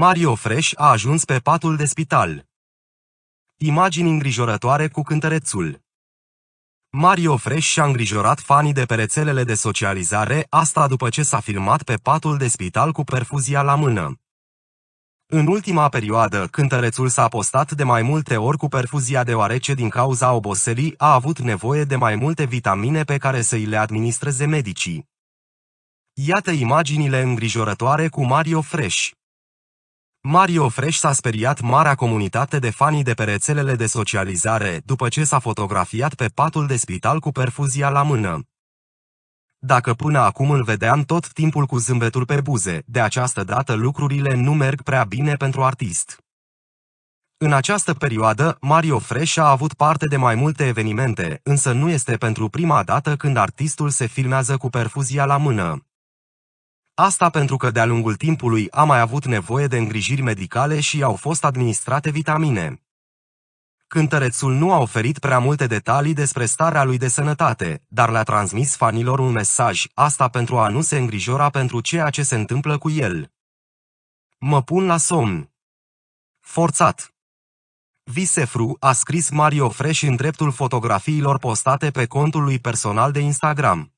Mario Fresh a ajuns pe patul de spital. Imagini îngrijorătoare cu cântărețul. Mario Fresh și-a îngrijorat fanii de pe rețelele de socializare, asta după ce s-a filmat pe patul de spital cu perfuzia la mână. În ultima perioadă, cântărețul s-a postat de mai multe ori cu perfuzia deoarece din cauza oboselii a avut nevoie de mai multe vitamine pe care să îi le administreze medicii. Iată imaginile îngrijorătoare cu Mario Fresh. Mario Fresh s-a speriat marea comunitate de fanii de pe rețelele de socializare după ce s-a fotografiat pe patul de spital cu perfuzia la mână. Dacă până acum îl vedeam tot timpul cu zâmbetul pe buze, de această dată lucrurile nu merg prea bine pentru artist. În această perioadă, Mario Fresh a avut parte de mai multe evenimente, însă nu este pentru prima dată când artistul se filmează cu perfuzia la mână. Asta pentru că de-a lungul timpului a mai avut nevoie de îngrijiri medicale și i-au fost administrate vitamine. Cântărețul nu a oferit prea multe detalii despre starea lui de sănătate, dar le-a transmis fanilor un mesaj, asta pentru a nu se îngrijora pentru ceea ce se întâmplă cu el. Mă pun la somn. Forțat. Visefru a scris Mario Fresh în dreptul fotografiilor postate pe contul lui personal de Instagram.